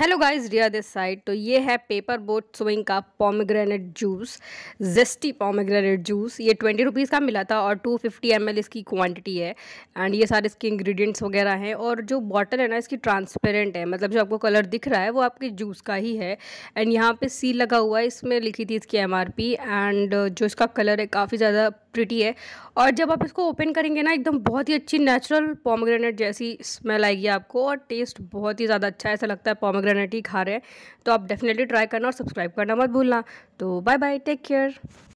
hello guys Riya this side तो ये है पेपर बोट स्विंग का pomegranate juice zesty pomegranate juice ये ट्वेंटी रुपीज़ का मिला था और टू फिफ्टी एम इसकी क्वांटिटी है एंड ये सारे इसके इंग्रेडिएंट्स वगैरह हैं और जो बॉटल है ना इसकी ट्रांसपेरेंट है मतलब जो आपको कलर दिख रहा है वो आपके जूस का ही है एंड यहाँ पर सील लगा हुआ है इसमें लिखी थी इसकी एम एंड जो इसका कलर है काफ़ी ज़्यादा प्रिटी है और जब आप इसको ओपन करेंगे ना एकदम बहुत ही अच्छी नेचुरल पॉमग्रेनेट जैसी स्मेल आएगी आपको और टेस्ट बहुत ही ज़्यादा अच्छा ऐसा लगता है पॉमग्रेनेट ही खा रहे हैं तो आप डेफिनेटली ट्राई करना और सब्सक्राइब करना मत भूलना तो बाय बाय टेक केयर